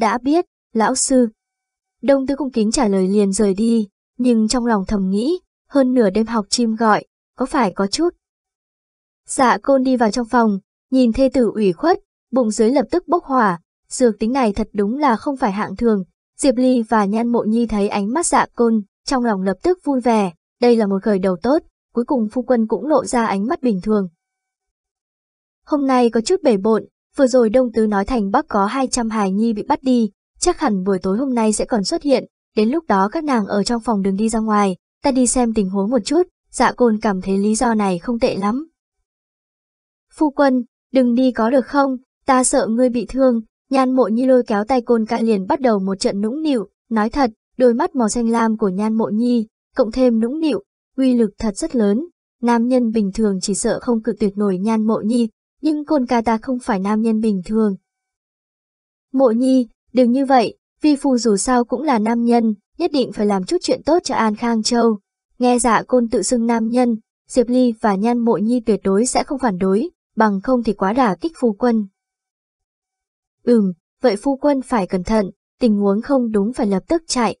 Đã biết, lão sư. Đông tứ cung kính trả lời liền rời đi, nhưng trong lòng thầm nghĩ, hơn nửa đêm học chim gọi, có phải có chút. Dạ côn đi vào trong phòng, nhìn thê tử ủy khuất, bụng dưới lập tức bốc hỏa, dược tính này thật đúng là không phải hạng thường. Diệp Ly và Nhan Mộ Nhi thấy ánh mắt dạ côn, trong lòng lập tức vui vẻ, đây là một khởi đầu tốt, cuối cùng phu quân cũng lộ ra ánh mắt bình thường. Hôm nay có chút bể bộn, Vừa rồi Đông Tứ nói thành Bắc có 200 hài nhi bị bắt đi, chắc hẳn buổi tối hôm nay sẽ còn xuất hiện, đến lúc đó các nàng ở trong phòng đường đi ra ngoài, ta đi xem tình huống một chút, dạ côn cảm thấy lý do này không tệ lắm. Phu quân, đừng đi có được không, ta sợ ngươi bị thương, nhan mộ nhi lôi kéo tay côn cạn liền bắt đầu một trận nũng nịu, nói thật, đôi mắt màu xanh lam của nhan mộ nhi, cộng thêm nũng nịu, uy lực thật rất lớn, nam nhân bình thường chỉ sợ không cự tuyệt nổi nhan mộ nhi, nhưng côn ca ta không phải nam nhân bình thường. Mộ nhi, đừng như vậy, vi phu dù sao cũng là nam nhân, nhất định phải làm chút chuyện tốt cho An Khang Châu. Nghe dạ côn tự xưng nam nhân, Diệp Ly và Nhan Mộ Nhi tuyệt đối sẽ không phản đối, bằng không thì quá đả kích phu quân. Ừm, vậy phu quân phải cẩn thận, tình huống không đúng phải lập tức chạy.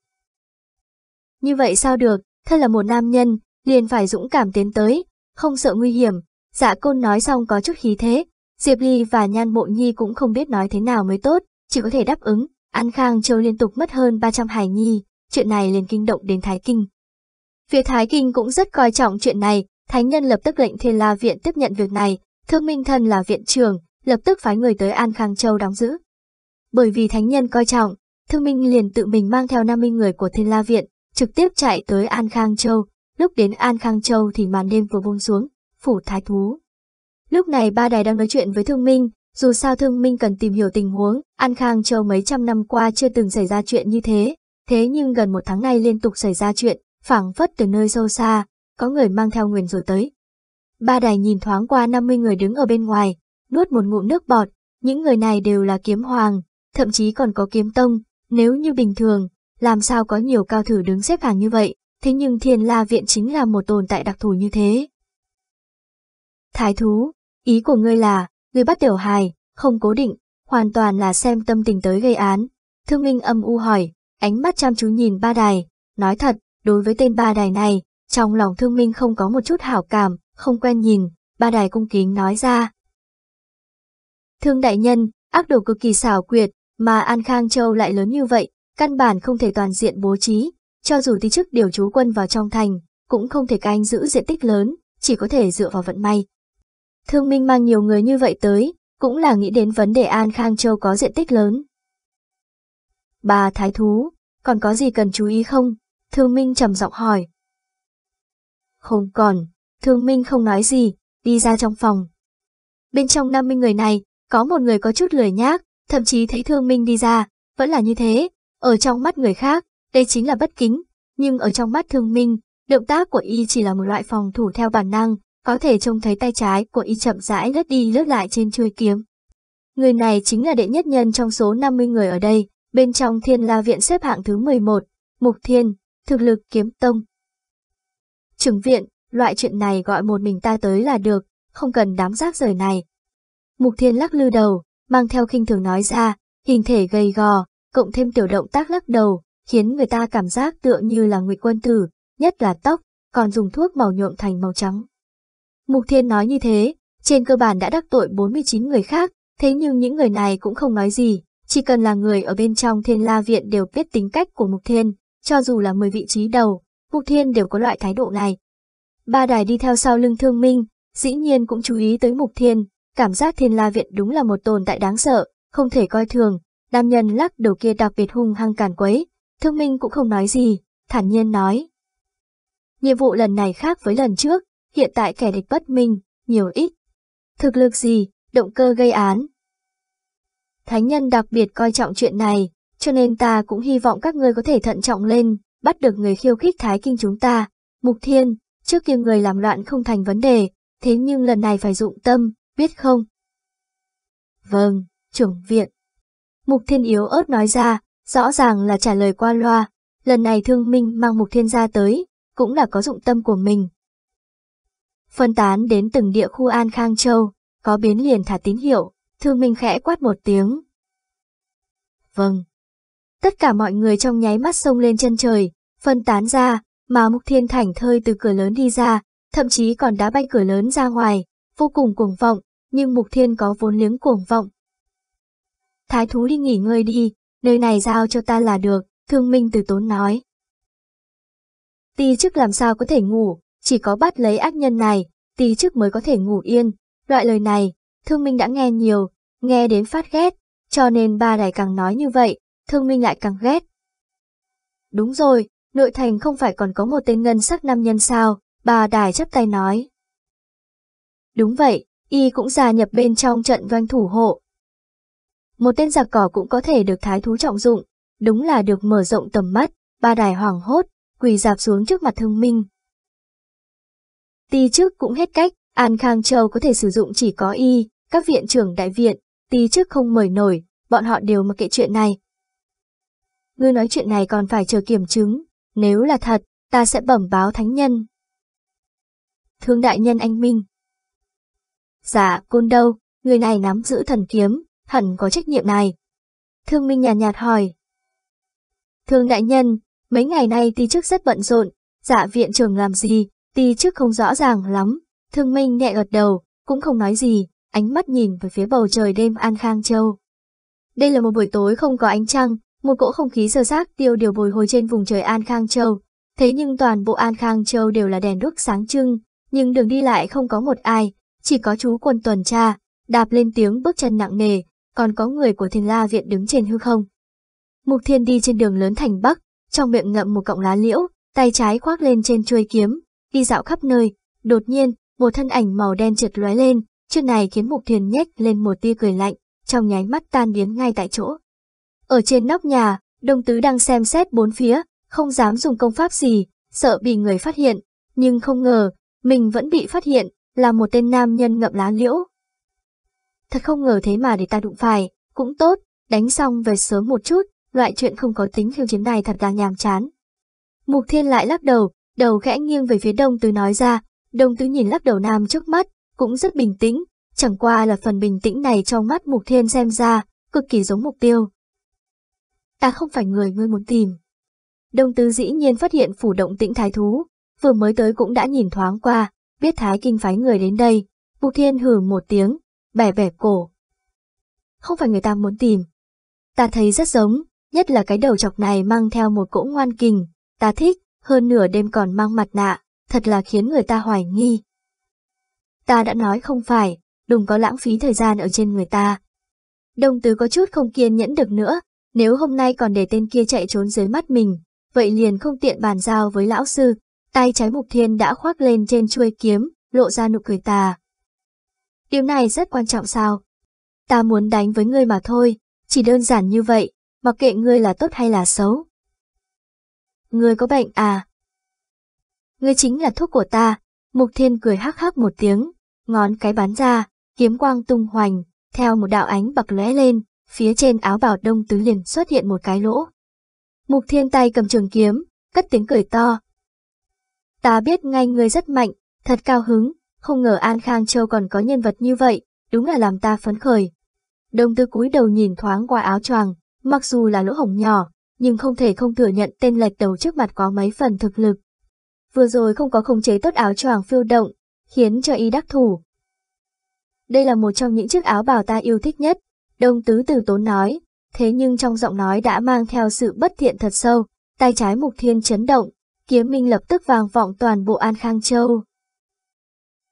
Như vậy sao được, thân là một nam nhân, liền phải dũng cảm tiến tới, không sợ nguy hiểm, Dạ côn nói xong có chút khí thế, Diệp Ly và Nhan Mộ Nhi cũng không biết nói thế nào mới tốt, chỉ có thể đáp ứng, An Khang Châu liên tục mất hơn 300 hải nhi, chuyện này liền kinh động đến Thái Kinh. Phía Thái Kinh cũng rất coi trọng chuyện này, Thánh nhân lập tức lệnh Thiên La Viện tiếp nhận việc này, Thương Minh Thần là viện trưởng, lập tức phái người tới An Khang Châu đóng giữ. Bởi vì Thánh nhân coi trọng, Thương Minh liền tự mình mang theo 50 người của Thiên La Viện, trực tiếp chạy tới An Khang Châu, lúc đến An Khang Châu thì màn đêm vừa buông xuống, phủ thái thú. Lúc này ba đài đang nói chuyện với thương minh, dù sao thương minh cần tìm hiểu tình huống, An Khang Châu mấy trăm năm qua chưa từng xảy ra chuyện như thế, thế nhưng gần một tháng nay liên tục xảy ra chuyện, phảng phất từ nơi sâu xa, có người mang theo nguyền rồi tới. Ba đài nhìn thoáng qua 50 người đứng ở bên ngoài, nuốt một ngụm nước bọt, những người này đều là kiếm hoàng, thậm chí còn có kiếm tông, nếu như bình thường, làm sao có nhiều cao thủ đứng xếp hàng như vậy, thế nhưng thiên la viện chính là một tồn tại đặc thù như thế, Thái thú, ý của ngươi là, ngươi bắt tiểu hài, không cố định, hoàn toàn là xem tâm tình tới gây án. Thương Minh âm u hỏi, ánh mắt chăm chú nhìn ba đài, nói thật, đối với tên ba đài này, trong lòng Thương Minh không có một chút hảo cảm, không quen nhìn, ba đài cung kính nói ra. Thương đại nhân, ác đồ cực kỳ xảo quyệt, mà An Khang Châu lại lớn như vậy, căn bản không thể toàn diện bố trí, cho dù tí chức điều trú quân vào trong thành, cũng không thể canh giữ diện tích lớn, chỉ có thể dựa vào vận may, Thương Minh mang nhiều người như vậy tới, cũng là nghĩ đến vấn đề An Khang Châu có diện tích lớn. Bà Thái Thú, còn có gì cần chú ý không? Thương Minh trầm giọng hỏi. Không còn, Thương Minh không nói gì, đi ra trong phòng. Bên trong 50 người này, có một người có chút lười nhác, thậm chí thấy Thương Minh đi ra, vẫn là như thế. Ở trong mắt người khác, đây chính là bất kính, nhưng ở trong mắt Thương Minh, động tác của y chỉ là một loại phòng thủ theo bản năng, có thể trông thấy tay trái của y chậm rãi lướt đi lướt lại trên chuôi kiếm. Người này chính là đệ nhất nhân trong số 50 người ở đây, bên trong thiên la viện xếp hạng thứ 11, mục thiên, thực lực kiếm tông. Trưởng viện, loại chuyện này gọi một mình ta tới là được, không cần đám rác rời này. Mục thiên lắc lư đầu, mang theo khinh thường nói ra, hình thể gầy gò, cộng thêm tiểu động tác lắc đầu, khiến người ta cảm giác tựa như là ngụy quân tử, nhất là tóc, còn dùng thuốc màu nhuộm thành màu trắng. Mục Thiên nói như thế, trên cơ bản đã đắc tội 49 người khác, thế nhưng những người này cũng không nói gì, chỉ cần là người ở bên trong thiên la viện đều biết tính cách của Mục Thiên, cho dù là 10 vị trí đầu, Mục Thiên đều có loại thái độ này. Ba đài đi theo sau lưng thương minh, dĩ nhiên cũng chú ý tới Mục Thiên, cảm giác thiên la viện đúng là một tồn tại đáng sợ, không thể coi thường, nam nhân lắc đầu kia đặc biệt hung hăng càn quấy, thương minh cũng không nói gì, thản nhiên nói. Nhiệm vụ lần này khác với lần trước, hiện tại kẻ địch bất minh, nhiều ít. Thực lực gì, động cơ gây án. Thánh nhân đặc biệt coi trọng chuyện này, cho nên ta cũng hy vọng các ngươi có thể thận trọng lên, bắt được người khiêu khích thái kinh chúng ta. Mục thiên, trước kia người làm loạn không thành vấn đề, thế nhưng lần này phải dụng tâm, biết không? Vâng, trưởng viện. Mục thiên yếu ớt nói ra, rõ ràng là trả lời qua loa, lần này thương minh mang mục thiên ra tới, cũng là có dụng tâm của mình, phân tán đến từng địa khu An Khang Châu, có biến liền thả tín hiệu, Thương Minh khẽ quát một tiếng. Vâng. Tất cả mọi người trong nháy mắt sông lên chân trời, phân tán ra, mà Mục Thiên thảnh thơi từ cửa lớn đi ra, thậm chí còn đá bay cửa lớn ra ngoài, vô cùng cuồng vọng, nhưng Mục Thiên có vốn liếng cuồng vọng. Thái thú đi nghỉ ngơi đi, nơi này giao cho ta là được, Thương Minh từ tốn nói. Ti chức làm sao có thể ngủ, chỉ có bắt lấy ác nhân này, tí chức mới có thể ngủ yên. Loại lời này, thương minh đã nghe nhiều, nghe đến phát ghét, cho nên ba đài càng nói như vậy, thương minh lại càng ghét. Đúng rồi, nội thành không phải còn có một tên ngân sắc nam nhân sao, ba đài chắp tay nói. Đúng vậy, y cũng gia nhập bên trong trận doanh thủ hộ. Một tên giặc cỏ cũng có thể được thái thú trọng dụng, đúng là được mở rộng tầm mắt, ba đài hoảng hốt, quỳ dạp xuống trước mặt thương minh, Tì chức cũng hết cách, An Khang Châu có thể sử dụng chỉ có y, các viện trưởng đại viện, tì chức không mời nổi, bọn họ đều mặc kệ chuyện này. Ngươi nói chuyện này còn phải chờ kiểm chứng, nếu là thật, ta sẽ bẩm báo thánh nhân. Thương đại nhân anh Minh Dạ, côn đâu, người này nắm giữ thần kiếm, hẳn có trách nhiệm này. Thương Minh nhàn nhạt, nhạt hỏi. Thương đại nhân, mấy ngày nay tì chức rất bận rộn, dạ viện trưởng làm gì, tì trước không rõ ràng lắm, thương minh nhẹ gật đầu, cũng không nói gì, ánh mắt nhìn về phía bầu trời đêm An Khang Châu. Đây là một buổi tối không có ánh trăng, một cỗ không khí sơ xác tiêu điều bồi hồi trên vùng trời An Khang Châu. Thế nhưng toàn bộ An Khang Châu đều là đèn đuốc sáng trưng, nhưng đường đi lại không có một ai, chỉ có chú quân tuần tra, đạp lên tiếng bước chân nặng nề, còn có người của thiên la viện đứng trên hư không. Mục thiên đi trên đường lớn thành Bắc, trong miệng ngậm một cọng lá liễu, tay trái khoác lên trên chuôi kiếm, đi dạo khắp nơi, đột nhiên, một thân ảnh màu đen trượt lóe lên, chuyện này khiến Mục Thiền nhếch lên một tia cười lạnh, trong nháy mắt tan biến ngay tại chỗ. Ở trên nóc nhà, Đông Tứ đang xem xét bốn phía, không dám dùng công pháp gì, sợ bị người phát hiện, nhưng không ngờ, mình vẫn bị phát hiện, là một tên nam nhân ngậm lá liễu. Thật không ngờ thế mà để ta đụng phải, cũng tốt, đánh xong về sớm một chút, loại chuyện không có tính khiêu chiến này thật là nhàm chán. Mục Thiên lại lắc đầu, đầu khẽ nghiêng về phía đông tứ nói ra, đông tứ nhìn lắc đầu nam trước mắt, cũng rất bình tĩnh, chẳng qua là phần bình tĩnh này trong mắt mục thiên xem ra, cực kỳ giống mục tiêu. Ta à, không phải người ngươi muốn tìm. Đông tứ dĩ nhiên phát hiện phủ động tĩnh thái thú, vừa mới tới cũng đã nhìn thoáng qua, biết thái kinh phái người đến đây, mục thiên hử một tiếng, bẻ bẻ cổ. Không phải người ta muốn tìm. Ta thấy rất giống, nhất là cái đầu chọc này mang theo một cỗ ngoan kình, ta thích hơn nửa đêm còn mang mặt nạ, thật là khiến người ta hoài nghi. Ta đã nói không phải, đừng có lãng phí thời gian ở trên người ta. Đồng tứ có chút không kiên nhẫn được nữa, nếu hôm nay còn để tên kia chạy trốn dưới mắt mình, vậy liền không tiện bàn giao với lão sư, tay trái mục thiên đã khoác lên trên chuôi kiếm, lộ ra nụ cười tà. Điều này rất quan trọng sao? Ta muốn đánh với ngươi mà thôi, chỉ đơn giản như vậy, mặc kệ ngươi là tốt hay là xấu ngươi có bệnh à? Ngươi chính là thuốc của ta, mục thiên cười hắc hắc một tiếng, ngón cái bắn ra, kiếm quang tung hoành, theo một đạo ánh bạc lóe lên, phía trên áo bào đông tứ liền xuất hiện một cái lỗ. Mục thiên tay cầm trường kiếm, cất tiếng cười to. Ta biết ngay ngươi rất mạnh, thật cao hứng, không ngờ An Khang Châu còn có nhân vật như vậy, đúng là làm ta phấn khởi. Đông tư cúi đầu nhìn thoáng qua áo choàng, mặc dù là lỗ hổng nhỏ, nhưng không thể không thừa nhận tên lệch đầu trước mặt có mấy phần thực lực. Vừa rồi không có khống chế tốt áo choàng phiêu động, khiến cho y đắc thủ. Đây là một trong những chiếc áo bào ta yêu thích nhất, đông tứ từ tốn nói, thế nhưng trong giọng nói đã mang theo sự bất thiện thật sâu, tay trái mục thiên chấn động, kiếm minh lập tức vàng vọng toàn bộ An Khang Châu.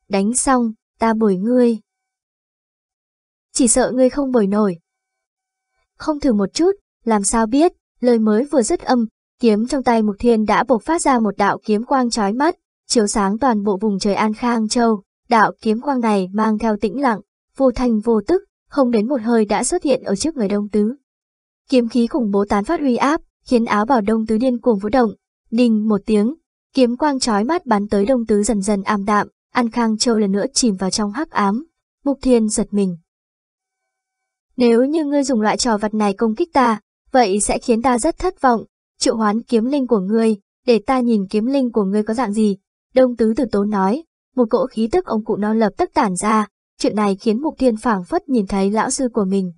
Đánh xong, ta bồi ngươi. Chỉ sợ ngươi không bồi nổi. Không thử một chút, làm sao biết, Lời mới vừa dứt âm, kiếm trong tay Mục Thiên đã bộc phát ra một đạo kiếm quang trói mắt, chiếu sáng toàn bộ vùng trời An Khang Châu. Đạo kiếm quang này mang theo tĩnh lặng, vô thanh vô tức, không đến một hơi đã xuất hiện ở trước người Đông Tứ. Kiếm khí khủng bố tán phát uy áp, khiến áo bảo Đông Tứ điên cuồng vũ động, đình một tiếng, kiếm quang trói mắt bắn tới Đông Tứ dần dần ảm đạm, An Khang Châu lần nữa chìm vào trong hắc ám. Mục Thiên giật mình. Nếu như ngươi dùng loại trò vật này công kích ta, vậy sẽ khiến ta rất thất vọng. Triệu hoán kiếm linh của ngươi, để ta nhìn kiếm linh của ngươi có dạng gì. Đông tứ tử tốn nói, một cỗ khí tức ông cụ non lập tức tản ra, chuyện này khiến Mục Thiên phảng phất nhìn thấy lão sư của mình.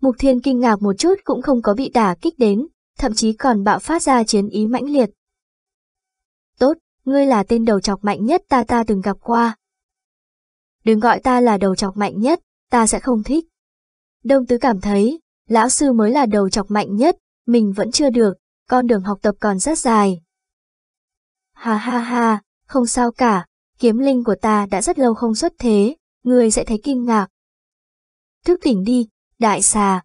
Mục Thiên kinh ngạc một chút cũng không có bị đả kích đến, thậm chí còn bạo phát ra chiến ý mãnh liệt. Tốt, ngươi là tên đầu chọc mạnh nhất ta ta từng gặp qua. Đừng gọi ta là đầu chọc mạnh nhất, ta sẽ không thích. Đông tứ cảm thấy, lão sư mới là đầu chọc mạnh nhất, mình vẫn chưa được, con đường học tập còn rất dài. Ha ha ha, không sao cả, kiếm linh của ta đã rất lâu không xuất thế, người sẽ thấy kinh ngạc. Thức tỉnh đi, đại xà.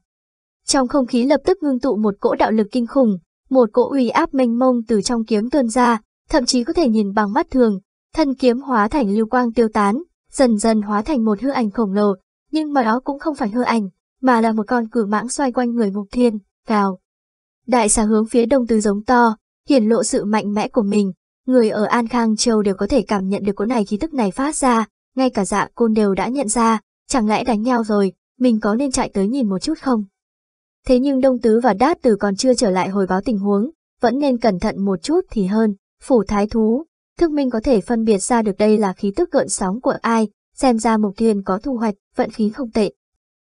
Trong không khí lập tức ngưng tụ một cỗ đạo lực kinh khủng, một cỗ uy áp mênh mông từ trong kiếm tuôn ra, thậm chí có thể nhìn bằng mắt thường, thân kiếm hóa thành lưu quang tiêu tán, dần dần hóa thành một hư ảnh khổng lồ, nhưng mà đó cũng không phải hư ảnh, mà là một con cử mãng xoay quanh người mục thiên, cào. Đại xà hướng phía đông tứ giống to, hiển lộ sự mạnh mẽ của mình, người ở An Khang Châu đều có thể cảm nhận được cỗ này khí tức này phát ra, ngay cả dạ côn đều đã nhận ra, chẳng lẽ đánh nhau rồi, mình có nên chạy tới nhìn một chút không? Thế nhưng Đông Tứ và Đát Tử còn chưa trở lại hồi báo tình huống, vẫn nên cẩn thận một chút thì hơn, phủ thái thú, thức minh có thể phân biệt ra được đây là khí tức gợn sóng của ai, xem ra mục thiên có thu hoạch, vận khí không tệ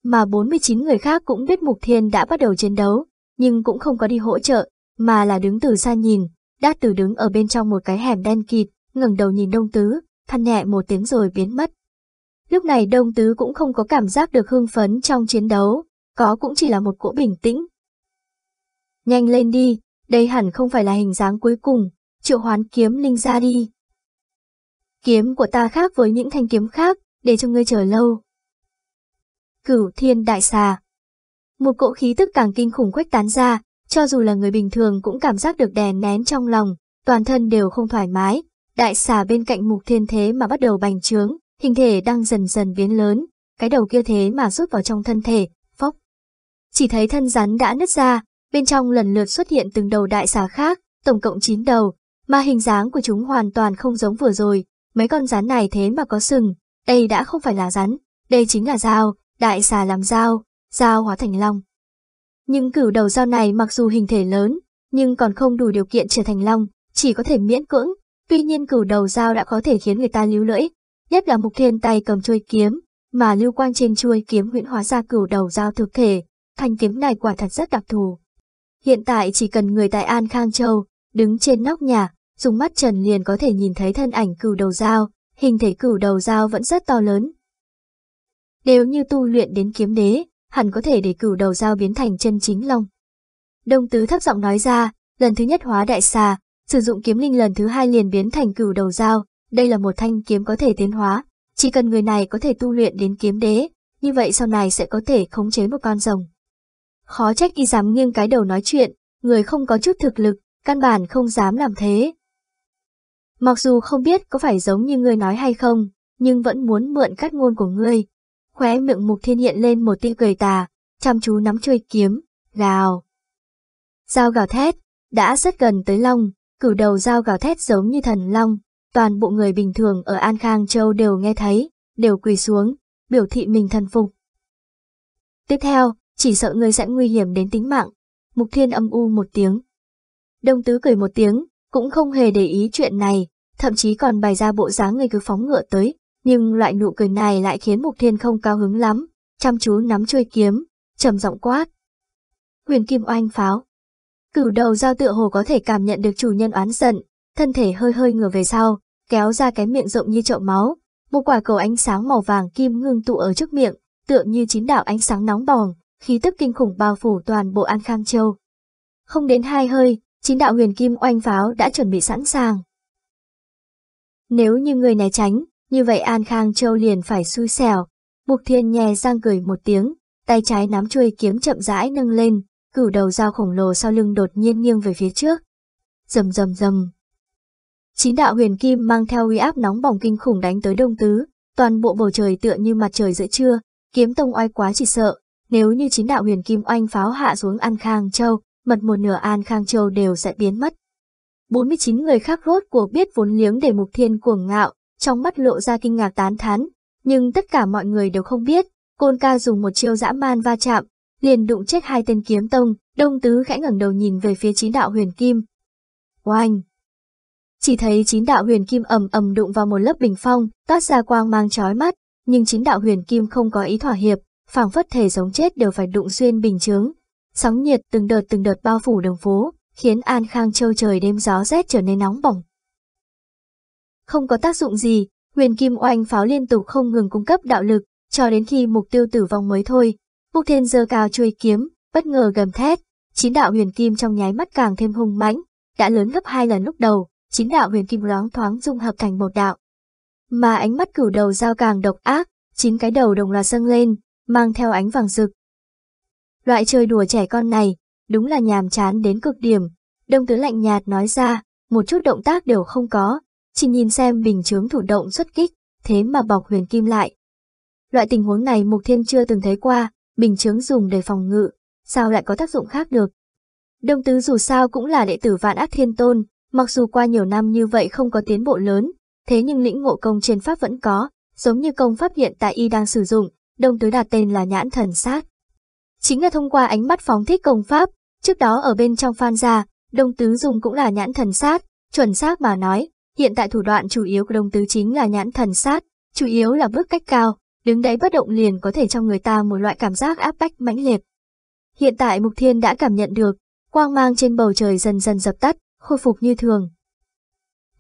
mà 49 người khác cũng biết Mục Thiên đã bắt đầu chiến đấu, nhưng cũng không có đi hỗ trợ, mà là đứng từ xa nhìn, Đát Tử đứng ở bên trong một cái hẻm đen kịt, ngẩng đầu nhìn Đông Tứ, than nhẹ một tiếng rồi biến mất. Lúc này Đông Tứ cũng không có cảm giác được hưng phấn trong chiến đấu, có cũng chỉ là một cỗ bình tĩnh. Nhanh lên đi, đây hẳn không phải là hình dáng cuối cùng, triệu hoán kiếm linh ra đi. Kiếm của ta khác với những thanh kiếm khác, để cho ngươi chờ lâu cửu thiên đại xà. Một cỗ khí tức càng kinh khủng khuếch tán ra, cho dù là người bình thường cũng cảm giác được đè nén trong lòng, toàn thân đều không thoải mái. Đại xà bên cạnh mục thiên thế mà bắt đầu bành trướng, hình thể đang dần dần biến lớn, cái đầu kia thế mà rút vào trong thân thể, phốc. Chỉ thấy thân rắn đã nứt ra, bên trong lần lượt xuất hiện từng đầu đại xà khác, tổng cộng 9 đầu, mà hình dáng của chúng hoàn toàn không giống vừa rồi, mấy con rắn này thế mà có sừng, đây đã không phải là rắn, đây chính là dao, đại xà làm dao, dao hóa thành long. Những cửu đầu dao này mặc dù hình thể lớn, nhưng còn không đủ điều kiện trở thành long, chỉ có thể miễn cưỡng, tuy nhiên cửu đầu dao đã có thể khiến người ta líu lưỡi, nhất là mục thiên tay cầm chuôi kiếm, mà lưu quang trên chuôi kiếm huyễn hóa ra cửu đầu dao thực thể, thanh kiếm này quả thật rất đặc thù. Hiện tại chỉ cần người tại An Khang Châu, đứng trên nóc nhà, dùng mắt trần liền có thể nhìn thấy thân ảnh cửu đầu dao, hình thể cửu đầu dao vẫn rất to lớn, nếu như tu luyện đến kiếm đế, hẳn có thể để cửu đầu dao biến thành chân chính long. Đông tứ thấp giọng nói ra, lần thứ nhất hóa đại xà, sử dụng kiếm linh lần thứ hai liền biến thành cửu đầu dao, đây là một thanh kiếm có thể tiến hóa, chỉ cần người này có thể tu luyện đến kiếm đế, như vậy sau này sẽ có thể khống chế một con rồng. Khó trách y dám nghiêng cái đầu nói chuyện, người không có chút thực lực, căn bản không dám làm thế. Mặc dù không biết có phải giống như người nói hay không, nhưng vẫn muốn mượn cắt ngôn của ngươi, khóe miệng mục thiên hiện lên một tia cười tà, chăm chú nắm chuôi kiếm, gào. Dao gào thét, đã rất gần tới long, cử đầu dao gào thét giống như thần long, toàn bộ người bình thường ở An Khang Châu đều nghe thấy, đều quỳ xuống, biểu thị mình thần phục. Tiếp theo, chỉ sợ người sẽ nguy hiểm đến tính mạng, mục thiên âm u một tiếng. Đông tứ cười một tiếng, cũng không hề để ý chuyện này, thậm chí còn bày ra bộ dáng người cứ phóng ngựa tới, nhưng loại nụ cười này lại khiến Mục Thiên không cao hứng lắm, chăm chú nắm chuôi kiếm, trầm giọng quát. Huyền Kim Oanh pháo. Cửu đầu giao tựa hồ có thể cảm nhận được chủ nhân oán giận, thân thể hơi hơi ngửa về sau, kéo ra cái miệng rộng như chậu máu, một quả cầu ánh sáng màu vàng kim ngưng tụ ở trước miệng, tựa như chín đạo ánh sáng nóng bỏng, khí tức kinh khủng bao phủ toàn bộ An Khang Châu. Không đến hai hơi, chín đạo huyền kim oanh pháo đã chuẩn bị sẵn sàng. Nếu như người này tránh, như vậy An Khang Châu liền phải xui xẻo. mục thiên nhè răng cười một tiếng, tay trái nắm chuôi kiếm chậm rãi nâng lên, cửu đầu dao khổng lồ sau lưng đột nhiên nghiêng về phía trước. Rầm rầm rầm. Chín đạo huyền kim mang theo uy áp nóng bỏng kinh khủng đánh tới đông tứ, toàn bộ bầu trời tựa như mặt trời giữa trưa, kiếm tông oai quá chỉ sợ, nếu như chín đạo huyền kim oanh pháo hạ xuống An Khang Châu, mật một nửa An Khang Châu đều sẽ biến mất. 49 người khác rốt cuộc biết vốn liếng để mục thiên cuồng ngạo, trong mắt lộ ra kinh ngạc tán thán, nhưng tất cả mọi người đều không biết, Côn ca dùng một chiêu dã man va chạm, liền đụng chết hai tên kiếm tông, đông tứ khẽ ngẩng đầu nhìn về phía chín đạo huyền kim. Oanh! Chỉ thấy chín đạo huyền kim ầm ầm đụng vào một lớp bình phong, toát ra quang mang chói mắt, nhưng chín đạo huyền kim không có ý thỏa hiệp, phảng phất thể giống chết đều phải đụng xuyên bình chướng. Sóng nhiệt từng đợt từng đợt bao phủ đường phố, khiến An Khang châu trời đêm gió rét trở nên nóng bỏng không có tác dụng gì, huyền kim oanh pháo liên tục không ngừng cung cấp đạo lực, cho đến khi mục tiêu tử vong mới thôi. Mục thiên giơ cao chuôi kiếm, bất ngờ gầm thét, chín đạo huyền kim trong nháy mắt càng thêm hung mãnh, đã lớn gấp hai lần lúc đầu, chín đạo huyền kim loáng thoáng dung hợp thành một đạo. Mà ánh mắt cửu đầu giao càng độc ác, chín cái đầu đồng loạt dâng lên, mang theo ánh vàng rực. Loại chơi đùa trẻ con này, đúng là nhàm chán đến cực điểm, đông tứ lạnh nhạt nói ra, một chút động tác đều không có, chỉ nhìn xem bình chướng thủ động xuất kích, thế mà bọc huyền kim lại. Loại tình huống này Mục Thiên chưa từng thấy qua, bình chướng dùng để phòng ngự, sao lại có tác dụng khác được. Đông Tứ dù sao cũng là đệ tử vạn ác thiên tôn, mặc dù qua nhiều năm như vậy không có tiến bộ lớn, thế nhưng lĩnh ngộ công trên Pháp vẫn có, giống như công pháp hiện tại y đang sử dụng, Đông Tứ đặt tên là nhãn thần sát. Chính là thông qua ánh mắt phóng thích công pháp, trước đó ở bên trong phan gia, Đông Tứ dùng cũng là nhãn thần sát, chuẩn xác mà nói, Hiện tại thủ đoạn chủ yếu của đồng tứ chính là nhãn thần sát, chủ yếu là bước cách cao, đứng đấy bất động liền có thể cho người ta một loại cảm giác áp bách mãnh liệt. Hiện tại Mục Thiên đã cảm nhận được, quang mang trên bầu trời dần dần dập tắt, khôi phục như thường.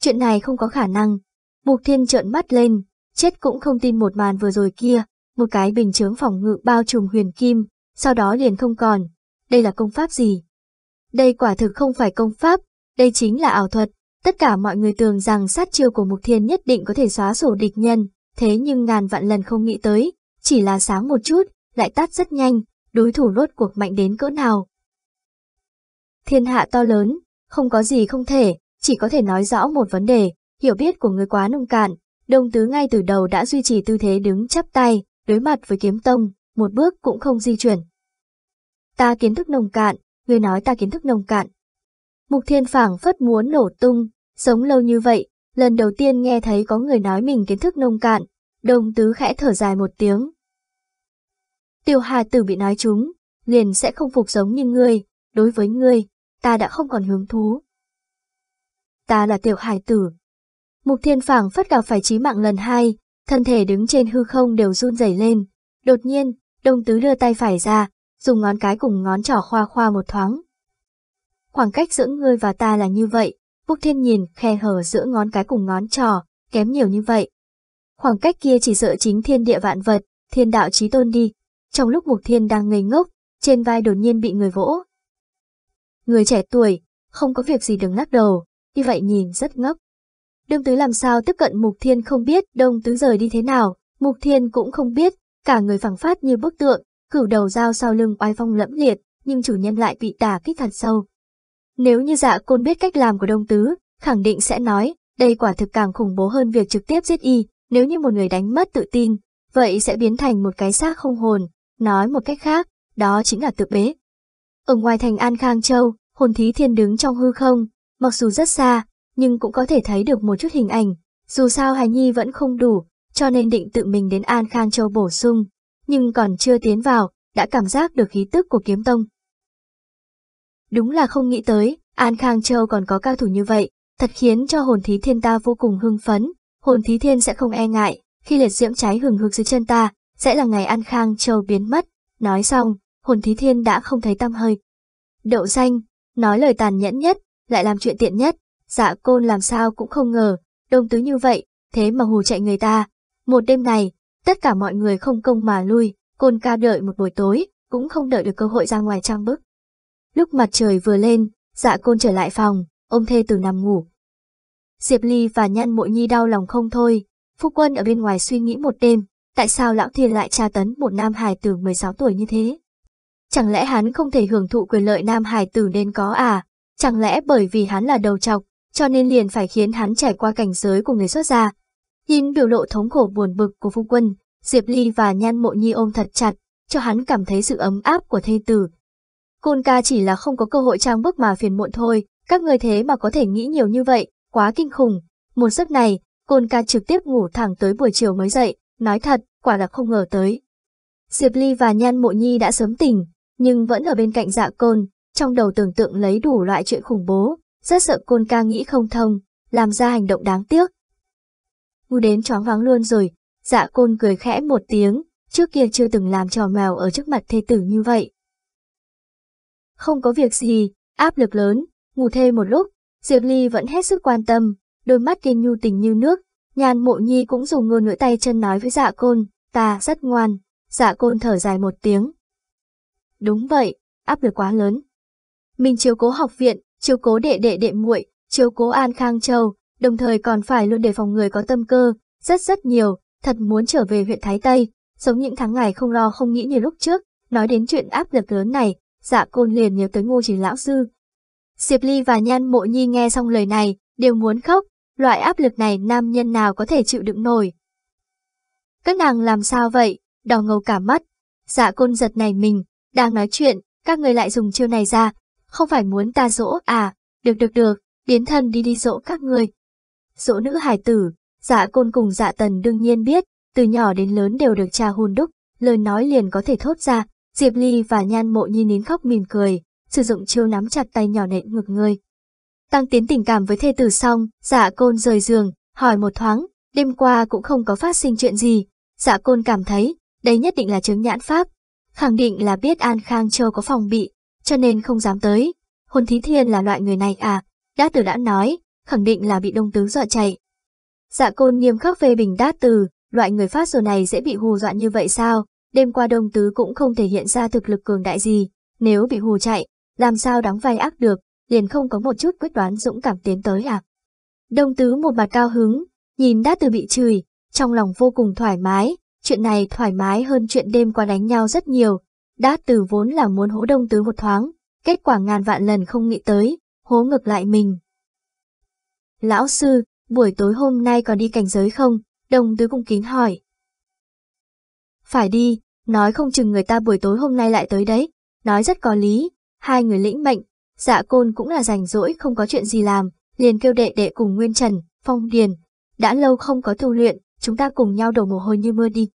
Chuyện này không có khả năng. Mục Thiên trợn mắt lên, chết cũng không tin một màn vừa rồi kia, một cái bình chướng phòng ngự bao trùm huyền kim, sau đó liền không còn. Đây là công pháp gì? Đây quả thực không phải công pháp, đây chính là ảo thuật. Tất cả mọi người tưởng rằng sát chiêu của Mục Thiên nhất định có thể xóa sổ địch nhân, thế nhưng ngàn vạn lần không nghĩ tới, chỉ là sáng một chút, lại tắt rất nhanh, đối thủ rốt cuộc mạnh đến cỡ nào. Thiên hạ to lớn, không có gì không thể, chỉ có thể nói rõ một vấn đề, hiểu biết của người quá nông cạn, Đông Tứ ngay từ đầu đã duy trì tư thế đứng chắp tay, đối mặt với kiếm tông, một bước cũng không di chuyển. Ta kiến thức nông cạn, người nói ta kiến thức nông cạn. Mục Thiên phảng phất muốn nổ tung, Sống lâu như vậy, lần đầu tiên nghe thấy có người nói mình kiến thức nông cạn, đồng tứ khẽ thở dài một tiếng. Tiểu hà tử bị nói chúng, liền sẽ không phục giống như ngươi, đối với ngươi, ta đã không còn hứng thú. Ta là tiểu hải tử. Mục thiên phảng phất gặp phải chí mạng lần hai, thân thể đứng trên hư không đều run rẩy lên. Đột nhiên, đồng tứ đưa tay phải ra, dùng ngón cái cùng ngón trỏ khoa khoa một thoáng. Khoảng cách giữa ngươi và ta là như vậy, Phúc Thiên nhìn khe hở giữa ngón cái cùng ngón trỏ, kém nhiều như vậy. Khoảng cách kia chỉ sợ chính thiên địa vạn vật, thiên đạo trí tôn đi. Trong lúc Mục Thiên đang ngây ngốc, trên vai đột nhiên bị người vỗ. Người trẻ tuổi, không có việc gì đừng lắc đầu, như vậy nhìn rất ngốc. Đông Tứ làm sao tiếp cận Mục Thiên không biết Đông Tứ rời đi thế nào, Mục Thiên cũng không biết, cả người phẳng phát như bức tượng, cửu đầu dao sau lưng oai phong lẫm liệt, nhưng chủ nhân lại bị đả kích thật sâu, nếu như dạ côn biết cách làm của đông tứ, khẳng định sẽ nói, đây quả thực càng khủng bố hơn việc trực tiếp giết y, nếu như một người đánh mất tự tin, vậy sẽ biến thành một cái xác không hồn, nói một cách khác, đó chính là tự bế. Ở ngoài thành An Khang Châu, hồn thí thiên đứng trong hư không, mặc dù rất xa, nhưng cũng có thể thấy được một chút hình ảnh, dù sao Hài Nhi vẫn không đủ, cho nên định tự mình đến An Khang Châu bổ sung, nhưng còn chưa tiến vào, đã cảm giác được khí tức của kiếm tông. Đúng là không nghĩ tới, An Khang Châu còn có cao thủ như vậy, thật khiến cho hồn thí thiên ta vô cùng hưng phấn. Hồn thí thiên sẽ không e ngại, khi liệt diễm cháy hừng hực dưới chân ta, sẽ là ngày An Khang Châu biến mất. Nói xong, hồn thí thiên đã không thấy tâm hơi. Đậu xanh nói lời tàn nhẫn nhất, lại làm chuyện tiện nhất, dạ côn làm sao cũng không ngờ, đông tứ như vậy, thế mà hù chạy người ta. Một đêm này, tất cả mọi người không công mà lui, côn ca đợi một buổi tối, cũng không đợi được cơ hội ra ngoài trang bức. Lúc mặt trời vừa lên, dạ côn trở lại phòng, ôm thê từ nằm ngủ. Diệp Ly và nhan mội nhi đau lòng không thôi, Phu Quân ở bên ngoài suy nghĩ một đêm, tại sao lão thiên lại tra tấn một nam hài tử 16 tuổi như thế? Chẳng lẽ hắn không thể hưởng thụ quyền lợi nam hài tử nên có à? Chẳng lẽ bởi vì hắn là đầu trọc, cho nên liền phải khiến hắn trải qua cảnh giới của người xuất gia? Nhìn biểu lộ thống khổ buồn bực của phu Quân, Diệp Ly và Nhan Mộ Nhi ôm thật chặt, cho hắn cảm thấy sự ấm áp của thê tử, Côn ca chỉ là không có cơ hội trang bức mà phiền muộn thôi, các người thế mà có thể nghĩ nhiều như vậy, quá kinh khủng. Một giấc này, Côn ca trực tiếp ngủ thẳng tới buổi chiều mới dậy, nói thật, quả là không ngờ tới. Diệp Ly và Nhan Mộ Nhi đã sớm tỉnh, nhưng vẫn ở bên cạnh dạ côn, trong đầu tưởng tượng lấy đủ loại chuyện khủng bố, rất sợ côn ca nghĩ không thông, làm ra hành động đáng tiếc. Ngu đến chóng váng luôn rồi, dạ côn cười khẽ một tiếng, trước kia chưa từng làm trò mèo ở trước mặt thê tử như vậy. Không có việc gì, áp lực lớn, ngủ thê một lúc, Diệp Ly vẫn hết sức quan tâm, đôi mắt kiên nhu tình như nước, nhàn mộ nhi cũng dùng ngôn ngữ tay chân nói với dạ côn, ta rất ngoan, dạ côn thở dài một tiếng. Đúng vậy, áp lực quá lớn. Mình chiếu cố học viện, chiếu cố đệ đệ đệ muội, chiếu cố An Khang Châu, đồng thời còn phải luôn đề phòng người có tâm cơ, rất rất nhiều, thật muốn trở về huyện Thái Tây, sống những tháng ngày không lo không nghĩ như lúc trước, nói đến chuyện áp lực lớn này, dạ côn liền nhớ tới ngô chỉ lão sư. Diệp Ly và Nhan Mộ Nhi nghe xong lời này, đều muốn khóc, loại áp lực này nam nhân nào có thể chịu đựng nổi. Các nàng làm sao vậy, đỏ ngầu cả mắt, dạ côn giật này mình, đang nói chuyện, các người lại dùng chiêu này ra, không phải muốn ta dỗ à, được được được, biến thân đi đi dỗ các người. Dỗ nữ hải tử, dạ côn cùng dạ tần đương nhiên biết, từ nhỏ đến lớn đều được cha hôn đúc, lời nói liền có thể thốt ra, Diệp Ly và Nhan Mộ Nhi nín khóc mỉm cười, sử dụng chiêu nắm chặt tay nhỏ nện ngực người. Tăng tiến tình cảm với thê tử xong, dạ côn rời giường, hỏi một thoáng, đêm qua cũng không có phát sinh chuyện gì. Dạ côn cảm thấy, đây nhất định là chứng nhãn pháp, khẳng định là biết An Khang Châu có phòng bị, cho nên không dám tới. Hồn thí thiên là loại người này à, đã Tử đã nói, khẳng định là bị đông tứ dọa chạy. Dạ côn nghiêm khắc phê bình đát Tử, loại người phát rồi này dễ bị hù dọa như vậy sao, đêm qua Đông Tứ cũng không thể hiện ra thực lực cường đại gì, nếu bị hù chạy, làm sao đóng vai ác được, liền không có một chút quyết đoán dũng cảm tiến tới à. Đông Tứ một mặt cao hứng, nhìn đã từ bị chửi, trong lòng vô cùng thoải mái, chuyện này thoải mái hơn chuyện đêm qua đánh nhau rất nhiều. Đã từ vốn là muốn hố đông tứ một thoáng, kết quả ngàn vạn lần không nghĩ tới, hố ngược lại mình. Lão sư, buổi tối hôm nay còn đi cảnh giới không? Đông tứ cung kính hỏi. Phải đi, nói không chừng người ta buổi tối hôm nay lại tới đấy. Nói rất có lý, hai người lĩnh mệnh, dạ côn cũng là rảnh rỗi không có chuyện gì làm, liền kêu đệ đệ cùng Nguyên Trần, Phong Điền. Đã lâu không có tu luyện, chúng ta cùng nhau đổ mồ hôi như mưa đi.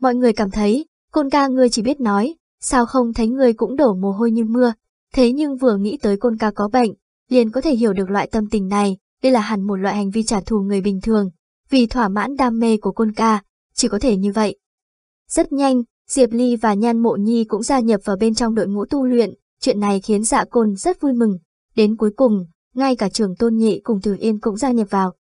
Mọi người cảm thấy, côn ca ngươi chỉ biết nói, sao không thấy ngươi cũng đổ mồ hôi như mưa. Thế nhưng vừa nghĩ tới côn ca có bệnh, liền có thể hiểu được loại tâm tình này, đây là hẳn một loại hành vi trả thù người bình thường. Vì thỏa mãn đam mê của côn ca, chỉ có thể như vậy. Rất nhanh, Diệp Ly và Nhan Mộ Nhi cũng gia nhập vào bên trong đội ngũ tu luyện, chuyện này khiến dạ côn rất vui mừng. Đến cuối cùng, ngay cả trường tôn nhị cùng Từ Yên cũng gia nhập vào.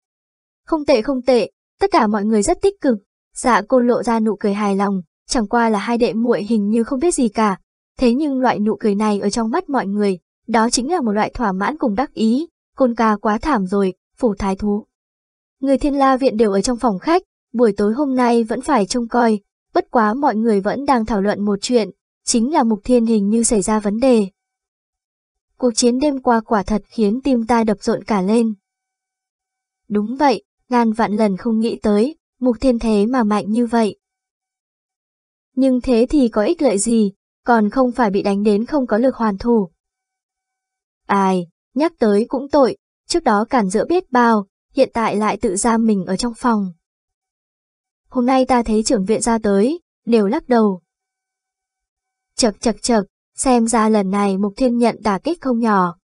Không tệ không tệ, tất cả mọi người rất tích cực. Dạ côn lộ ra nụ cười hài lòng, chẳng qua là hai đệ muội hình như không biết gì cả. Thế nhưng loại nụ cười này ở trong mắt mọi người, đó chính là một loại thỏa mãn cùng đắc ý. Côn ca quá thảm rồi, phủ thái thú. Người thiên la viện đều ở trong phòng khách, buổi tối hôm nay vẫn phải trông coi, Bất quá mọi người vẫn đang thảo luận một chuyện, chính là mục thiên hình như xảy ra vấn đề. Cuộc chiến đêm qua quả thật khiến tim ta đập rộn cả lên. Đúng vậy, ngàn vạn lần không nghĩ tới, mục thiên thế mà mạnh như vậy. Nhưng thế thì có ích lợi gì, còn không phải bị đánh đến không có lực hoàn thủ. Ai, nhắc tới cũng tội, trước đó cản giữa biết bao, hiện tại lại tự giam mình ở trong phòng hôm nay ta thấy trưởng viện ra tới, đều lắc đầu. Chật chật chật, xem ra lần này Mục Thiên nhận đả kích không nhỏ.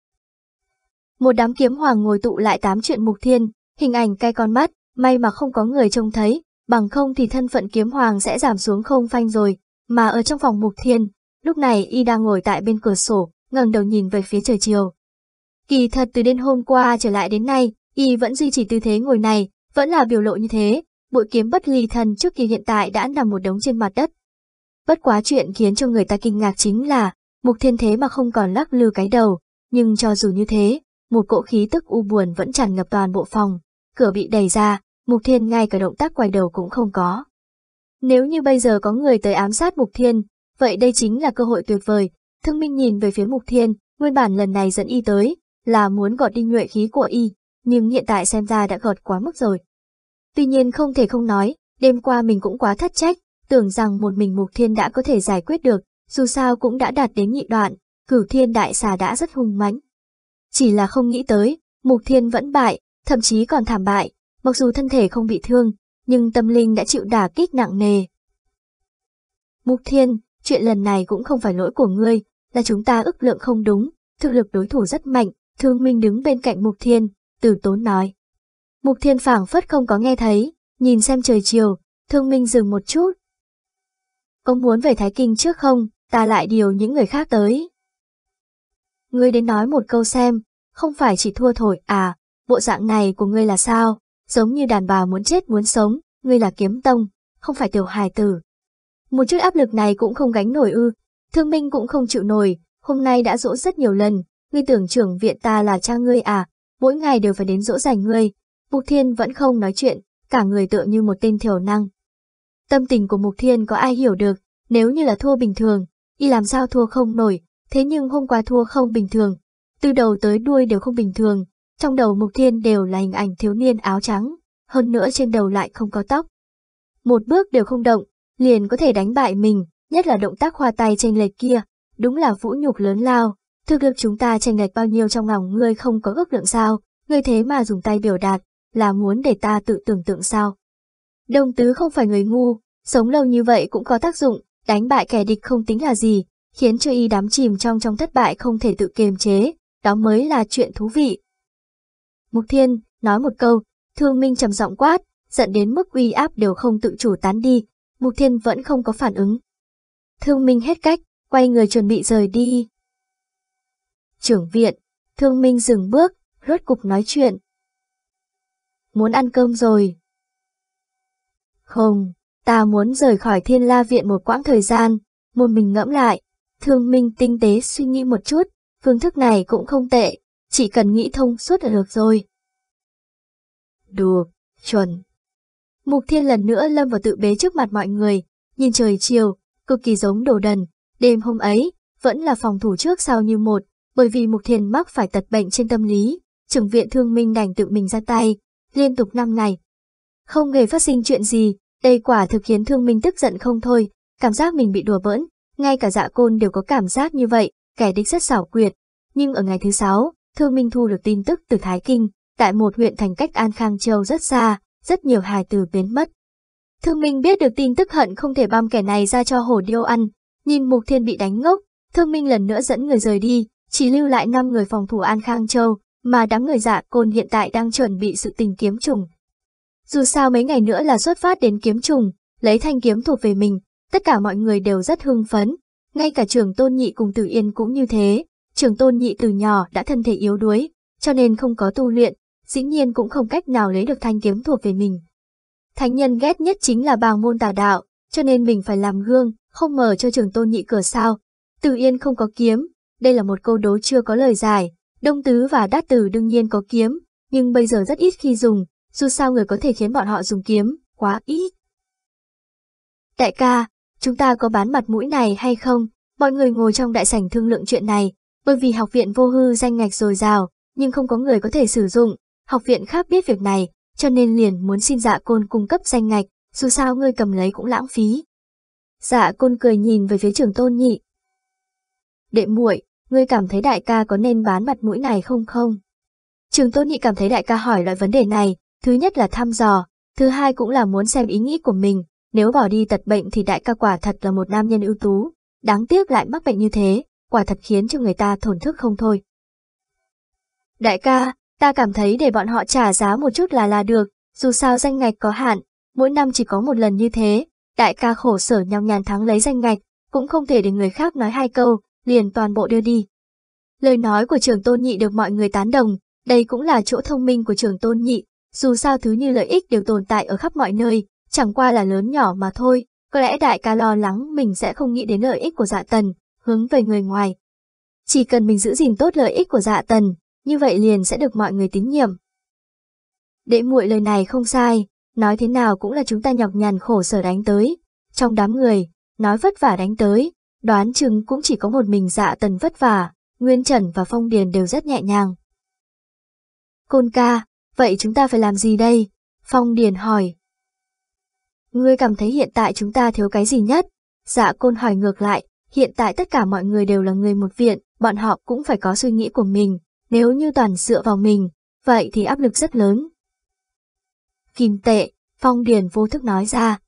Một đám kiếm hoàng ngồi tụ lại tám chuyện Mục Thiên, hình ảnh cay con mắt, may mà không có người trông thấy, bằng không thì thân phận kiếm hoàng sẽ giảm xuống không phanh rồi, mà ở trong phòng Mục Thiên, lúc này y đang ngồi tại bên cửa sổ, ngẩng đầu nhìn về phía trời chiều. Kỳ thật từ đêm hôm qua trở lại đến nay, y vẫn duy trì tư thế ngồi này, vẫn là biểu lộ như thế, bội kiếm bất ly thân trước kia hiện tại đã nằm một đống trên mặt đất. Bất quá chuyện khiến cho người ta kinh ngạc chính là, mục thiên thế mà không còn lắc lư cái đầu, nhưng cho dù như thế, một cỗ khí tức u buồn vẫn tràn ngập toàn bộ phòng, cửa bị đẩy ra, mục thiên ngay cả động tác quay đầu cũng không có. Nếu như bây giờ có người tới ám sát mục thiên, vậy đây chính là cơ hội tuyệt vời, thương minh nhìn về phía mục thiên, nguyên bản lần này dẫn y tới, là muốn gọt đi nhuệ khí của y, nhưng hiện tại xem ra đã gọt quá mức rồi. Tuy nhiên không thể không nói, đêm qua mình cũng quá thất trách, tưởng rằng một mình Mục Thiên đã có thể giải quyết được, dù sao cũng đã đạt đến nhị đoạn, cửu thiên đại xà đã rất hung mãnh. Chỉ là không nghĩ tới, Mục Thiên vẫn bại, thậm chí còn thảm bại, mặc dù thân thể không bị thương, nhưng tâm linh đã chịu đả kích nặng nề. Mục Thiên, chuyện lần này cũng không phải lỗi của ngươi, là chúng ta ức lượng không đúng, thực lực đối thủ rất mạnh, Thương Minh đứng bên cạnh Mục Thiên, từ tốn nói. Mục thiên phảng phất không có nghe thấy, nhìn xem trời chiều, thương minh dừng một chút. Ông muốn về Thái Kinh trước không, ta lại điều những người khác tới. Ngươi đến nói một câu xem, không phải chỉ thua thổi à, bộ dạng này của ngươi là sao, giống như đàn bà muốn chết muốn sống, ngươi là kiếm tông, không phải tiểu hài tử. Một chút áp lực này cũng không gánh nổi ư, thương minh cũng không chịu nổi, hôm nay đã dỗ rất nhiều lần, ngươi tưởng trưởng viện ta là cha ngươi à, mỗi ngày đều phải đến dỗ dành ngươi, Mục Thiên vẫn không nói chuyện, cả người tựa như một tên thiểu năng. Tâm tình của Mục Thiên có ai hiểu được, nếu như là thua bình thường, y làm sao thua không nổi, thế nhưng hôm qua thua không bình thường. Từ đầu tới đuôi đều không bình thường, trong đầu Mục Thiên đều là hình ảnh thiếu niên áo trắng, hơn nữa trên đầu lại không có tóc. Một bước đều không động, liền có thể đánh bại mình, nhất là động tác khoa tay tranh lệch kia, đúng là vũ nhục lớn lao. Thực lực chúng ta tranh lệch bao nhiêu trong lòng ngươi không có ước lượng sao, ngươi thế mà dùng tay biểu đạt, là muốn để ta tự tưởng tượng sao. Đông Tứ không phải người ngu, sống lâu như vậy cũng có tác dụng, đánh bại kẻ địch không tính là gì, khiến cho y đám chìm trong trong thất bại không thể tự kiềm chế, đó mới là chuyện thú vị. Mục Thiên, nói một câu, thương minh trầm giọng quát, giận đến mức uy áp đều không tự chủ tán đi, Mục Thiên vẫn không có phản ứng. Thương minh hết cách, quay người chuẩn bị rời đi. Trưởng viện, thương minh dừng bước, rốt cục nói chuyện, muốn ăn cơm rồi. Không, ta muốn rời khỏi thiên la viện một quãng thời gian, một mình ngẫm lại, thương minh tinh tế suy nghĩ một chút, phương thức này cũng không tệ, chỉ cần nghĩ thông suốt là được rồi. Được, chuẩn. Mục thiên lần nữa lâm vào tự bế trước mặt mọi người, nhìn trời chiều, cực kỳ giống đồ đần, đêm hôm ấy, vẫn là phòng thủ trước sau như một, bởi vì mục thiên mắc phải tật bệnh trên tâm lý, trưởng viện thương minh đành tự mình ra tay, liên tục năm ngày. Không hề phát sinh chuyện gì, đây quả thực khiến thương minh tức giận không thôi, cảm giác mình bị đùa bỡn, ngay cả dạ côn đều có cảm giác như vậy, kẻ địch rất xảo quyệt. Nhưng ở ngày thứ sáu, thương minh thu được tin tức từ Thái Kinh, tại một huyện thành cách An Khang Châu rất xa, rất nhiều hài từ biến mất. Thương minh biết được tin tức hận không thể băm kẻ này ra cho hổ điêu ăn, nhìn mục thiên bị đánh ngốc, thương minh lần nữa dẫn người rời đi, chỉ lưu lại 5 người phòng thủ An Khang Châu, mà đám người dạ côn hiện tại đang chuẩn bị sự tình kiếm trùng. Dù sao mấy ngày nữa là xuất phát đến kiếm trùng, lấy thanh kiếm thuộc về mình, tất cả mọi người đều rất hưng phấn, ngay cả trường tôn nhị cùng tử yên cũng như thế, trường tôn nhị từ nhỏ đã thân thể yếu đuối, cho nên không có tu luyện, dĩ nhiên cũng không cách nào lấy được thanh kiếm thuộc về mình. Thánh nhân ghét nhất chính là bàng môn tà đạo, cho nên mình phải làm gương, không mở cho trường tôn nhị cửa sao. tử yên không có kiếm, đây là một câu đố chưa có lời giải, Đông Tứ và Đát Tử đương nhiên có kiếm, nhưng bây giờ rất ít khi dùng, dù sao người có thể khiến bọn họ dùng kiếm, quá ít. Đại ca, chúng ta có bán mặt mũi này hay không? Mọi người ngồi trong đại sảnh thương lượng chuyện này, bởi vì học viện vô hư danh ngạch dồi dào, nhưng không có người có thể sử dụng, học viện khác biết việc này, cho nên liền muốn xin dạ côn cung cấp danh ngạch, dù sao ngươi cầm lấy cũng lãng phí. Dạ côn cười nhìn về phía trưởng tôn nhị. Đệ muội, ngươi cảm thấy đại ca có nên bán mặt mũi này không không? Trường Tôn Nhị cảm thấy đại ca hỏi loại vấn đề này, thứ nhất là thăm dò, thứ hai cũng là muốn xem ý nghĩ của mình, nếu bỏ đi tật bệnh thì đại ca quả thật là một nam nhân ưu tú, đáng tiếc lại mắc bệnh như thế, quả thật khiến cho người ta thổn thức không thôi. Đại ca, ta cảm thấy để bọn họ trả giá một chút là là được, dù sao danh ngạch có hạn, mỗi năm chỉ có một lần như thế, đại ca khổ sở nhau nhàn thắng lấy danh ngạch, cũng không thể để người khác nói hai câu, liền toàn bộ đưa đi. Lời nói của trưởng tôn nhị được mọi người tán đồng, đây cũng là chỗ thông minh của trưởng tôn nhị, dù sao thứ như lợi ích đều tồn tại ở khắp mọi nơi, chẳng qua là lớn nhỏ mà thôi, có lẽ đại ca lo lắng mình sẽ không nghĩ đến lợi ích của dạ tần, hướng về người ngoài. Chỉ cần mình giữ gìn tốt lợi ích của dạ tần, như vậy liền sẽ được mọi người tín nhiệm. Đệ muội lời này không sai, nói thế nào cũng là chúng ta nhọc nhằn khổ sở đánh tới, trong đám người, nói vất vả đánh tới, Đoán chừng cũng chỉ có một mình dạ tần vất vả, Nguyên Trần và Phong Điền đều rất nhẹ nhàng. Côn ca, vậy chúng ta phải làm gì đây? Phong Điền hỏi. Ngươi cảm thấy hiện tại chúng ta thiếu cái gì nhất? Dạ côn hỏi ngược lại, hiện tại tất cả mọi người đều là người một viện, bọn họ cũng phải có suy nghĩ của mình, nếu như toàn dựa vào mình, vậy thì áp lực rất lớn. Kim tệ, Phong Điền vô thức nói ra.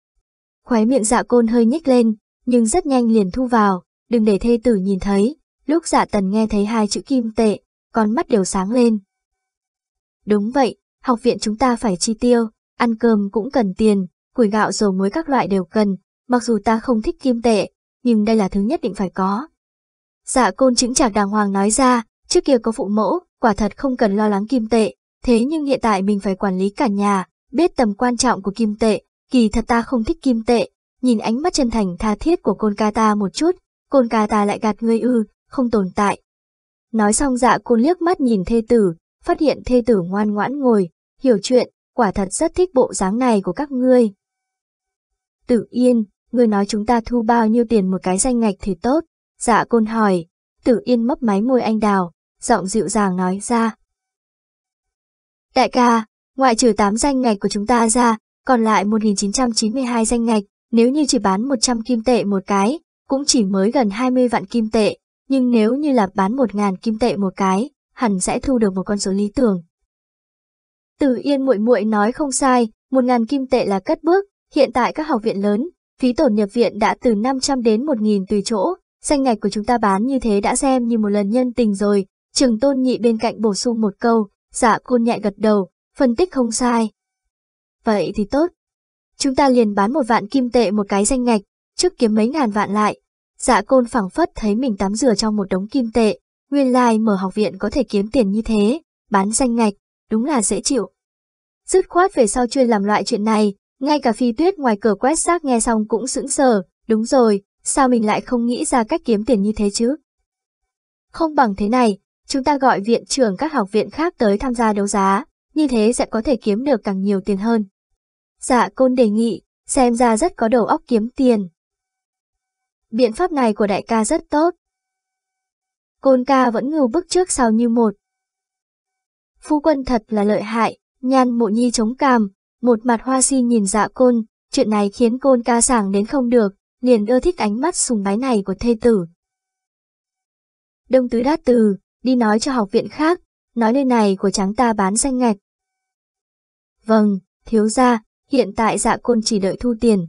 Khóe miệng dạ côn hơi nhích lên, nhưng rất nhanh liền thu vào, đừng để thê tử nhìn thấy. Lúc dạ tần nghe thấy hai chữ kim tệ, con mắt đều sáng lên. Đúng vậy, học viện chúng ta phải chi tiêu, ăn cơm cũng cần tiền, củi gạo dầu muối các loại đều cần, mặc dù ta không thích kim tệ, nhưng đây là thứ nhất định phải có. Dạ côn chứng chạc đàng hoàng nói ra, trước kia có phụ mẫu, quả thật không cần lo lắng kim tệ, thế nhưng hiện tại mình phải quản lý cả nhà, biết tầm quan trọng của kim tệ, kỳ thật ta không thích kim tệ, nhìn ánh mắt chân thành tha thiết của côn ca ta một chút, côn ca ta lại gạt ngươi ư, không tồn tại. Nói xong dạ côn liếc mắt nhìn thê tử, phát hiện thê tử ngoan ngoãn ngồi, hiểu chuyện, quả thật rất thích bộ dáng này của các ngươi. Tự yên, ngươi nói chúng ta thu bao nhiêu tiền một cái danh ngạch thì tốt, dạ côn hỏi, tự yên mấp máy môi anh đào, giọng dịu dàng nói ra. Đại ca, ngoại trừ 8 danh ngạch của chúng ta ra, còn lại 1992 danh ngạch, nếu như chỉ bán 100 kim tệ một cái, cũng chỉ mới gần 20 vạn kim tệ, nhưng nếu như là bán 1.000 kim tệ một cái, hẳn sẽ thu được một con số lý tưởng. Từ Yên muội muội nói không sai, 1.000 kim tệ là cất bước, hiện tại các học viện lớn, phí tổn nhập viện đã từ 500 đến 1.000 tùy chỗ, danh ngạch của chúng ta bán như thế đã xem như một lần nhân tình rồi, trường tôn nhị bên cạnh bổ sung một câu, dạ côn nhẹ gật đầu, phân tích không sai. Vậy thì tốt, Chúng ta liền bán một vạn kim tệ một cái danh ngạch, trước kiếm mấy ngàn vạn lại. Dạ côn phẳng phất thấy mình tắm rửa trong một đống kim tệ, nguyên lai mở học viện có thể kiếm tiền như thế, bán danh ngạch, đúng là dễ chịu. Dứt khoát về sau chuyên làm loại chuyện này, ngay cả phi tuyết ngoài cửa quét xác nghe xong cũng sững sờ, đúng rồi, sao mình lại không nghĩ ra cách kiếm tiền như thế chứ? Không bằng thế này, chúng ta gọi viện trưởng các học viện khác tới tham gia đấu giá, như thế sẽ có thể kiếm được càng nhiều tiền hơn. Dạ côn đề nghị, xem ra rất có đầu óc kiếm tiền. Biện pháp này của đại ca rất tốt. Côn ca vẫn ngưu bức trước sau như một. Phu quân thật là lợi hại, nhan mộ nhi chống càm, một mặt hoa si nhìn dạ côn, chuyện này khiến côn ca sảng đến không được, liền ưa thích ánh mắt sùng bái này của thê tử. Đông tứ đát từ, đi nói cho học viện khác, nói nơi này của tráng ta bán danh ngạch. Vâng, thiếu gia, hiện tại dạ côn chỉ đợi thu tiền.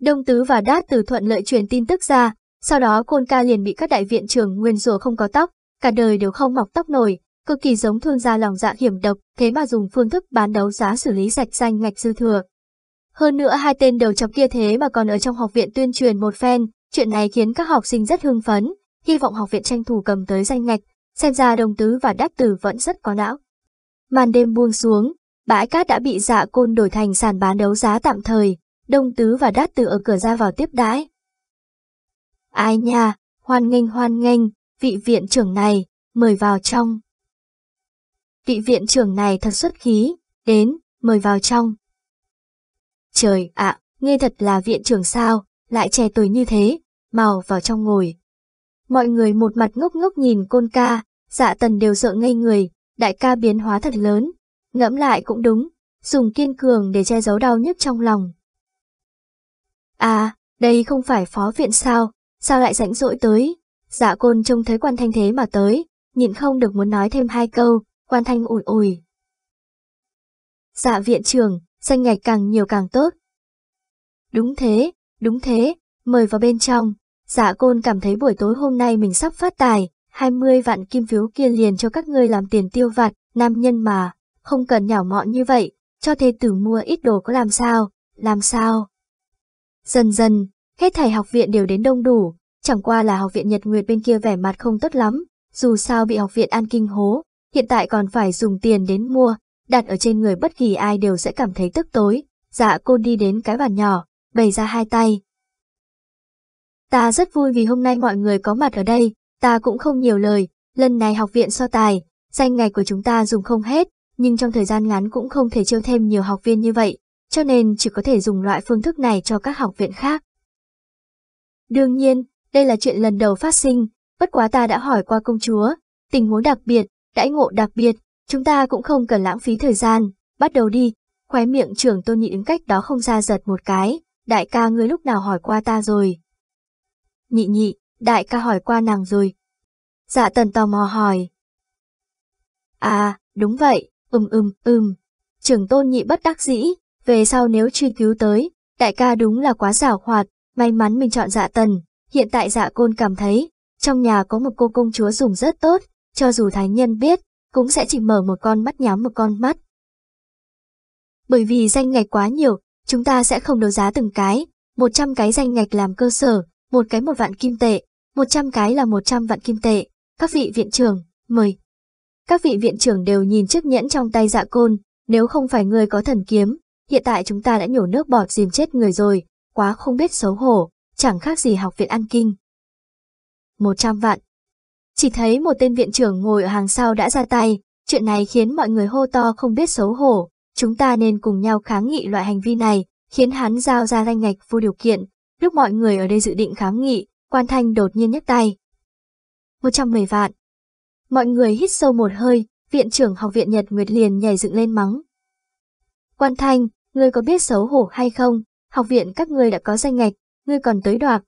Đông Tứ và Đát Tử thuận lợi truyền tin tức ra, sau đó côn ca liền bị các đại viện trưởng nguyên rùa không có tóc, cả đời đều không mọc tóc nổi, cực kỳ giống thương gia lòng dạ hiểm độc, thế mà dùng phương thức bán đấu giá xử lý sạch danh ngạch dư thừa. Hơn nữa hai tên đầu chọc kia thế mà còn ở trong học viện tuyên truyền một phen, chuyện này khiến các học sinh rất hưng phấn, hy vọng học viện tranh thủ cầm tới danh ngạch, xem ra Đông tứ và Đát tử vẫn rất có não. Màn đêm buông xuống, bãi cát đã bị dạ côn đổi thành sàn bán đấu giá tạm thời, đông tứ và đát Tử ở cửa ra vào tiếp đãi. Ai nha, hoan nghênh hoan nghênh, vị viện trưởng này, mời vào trong. Vị viện trưởng này thật xuất khí, đến, mời vào trong. Trời ạ, nghe thật là viện trưởng sao, lại trẻ tuổi như thế, mau vào trong ngồi. Mọi người một mặt ngốc ngốc nhìn côn ca, dạ tần đều sợ ngây người, đại ca biến hóa thật lớn, Ngẫm lại cũng đúng, dùng kiên cường để che giấu đau nhức trong lòng. À, đây không phải phó viện sao, sao lại rảnh rỗi tới? Dạ côn trông thấy quan thanh thế mà tới, nhìn không được muốn nói thêm hai câu, quan thanh ủi ủi. Dạ viện trưởng, danh ngạch càng nhiều càng tốt. Đúng thế, đúng thế, mời vào bên trong. Dạ côn cảm thấy buổi tối hôm nay mình sắp phát tài, 20 vạn kim phiếu kia liền cho các ngươi làm tiền tiêu vặt, nam nhân mà, không cần nhỏ mọn như vậy, cho thê tử mua ít đồ có làm sao, làm sao. Dần dần, hết thảy học viện đều đến đông đủ, chẳng qua là học viện Nhật Nguyệt bên kia vẻ mặt không tốt lắm, dù sao bị học viện An Kinh hố, hiện tại còn phải dùng tiền đến mua, đặt ở trên người bất kỳ ai đều sẽ cảm thấy tức tối. Dạ cô đi đến cái bàn nhỏ, bày ra hai tay. Ta rất vui vì hôm nay mọi người có mặt ở đây, ta cũng không nhiều lời, lần này học viện so tài, danh ngày của chúng ta dùng không hết, nhưng trong thời gian ngắn cũng không thể chiêu thêm nhiều học viên như vậy, cho nên chỉ có thể dùng loại phương thức này cho các học viện khác. Đương nhiên, đây là chuyện lần đầu phát sinh, bất quá ta đã hỏi qua công chúa, tình huống đặc biệt, đãi ngộ đặc biệt, chúng ta cũng không cần lãng phí thời gian, bắt đầu đi, khóe miệng trưởng tôn nhị ứng cách đó không ra giật một cái, đại ca ngươi lúc nào hỏi qua ta rồi. Nhị nhị, đại ca hỏi qua nàng rồi. Dạ tần tò mò hỏi. À, đúng vậy, Ừm ừm ừm. Trưởng tôn nhị bất đắc dĩ, về sau nếu truy cứu tới, đại ca đúng là quá xảo hoạt, may mắn mình chọn dạ tần. Hiện tại dạ côn cảm thấy, trong nhà có một cô công chúa dùng rất tốt, cho dù thái nhân biết, cũng sẽ chỉ mở một con mắt nhắm một con mắt. Bởi vì danh ngạch quá nhiều, chúng ta sẽ không đấu giá từng cái, 100 cái danh ngạch làm cơ sở, một cái một vạn kim tệ, 100 cái là 100 vạn kim tệ. Các vị viện trưởng, mời, các vị viện trưởng đều nhìn chiếc nhẫn trong tay dạ côn, nếu không phải người có thần kiếm, hiện tại chúng ta đã nhổ nước bọt dìm chết người rồi, quá không biết xấu hổ, chẳng khác gì học viện ăn kinh. một trăm vạn Chỉ thấy một tên viện trưởng ngồi ở hàng sau đã ra tay, chuyện này khiến mọi người hô to không biết xấu hổ, chúng ta nên cùng nhau kháng nghị loại hành vi này, khiến hắn giao ra danh ngạch vô điều kiện, lúc mọi người ở đây dự định kháng nghị, quan thanh đột nhiên nhấc tay. một trăm mười vạn Mọi người hít sâu một hơi, viện trưởng học viện Nhật Nguyệt liền nhảy dựng lên mắng. Quan Thanh, ngươi có biết xấu hổ hay không? Học viện các ngươi đã có danh ngạch, ngươi còn tới đoạt,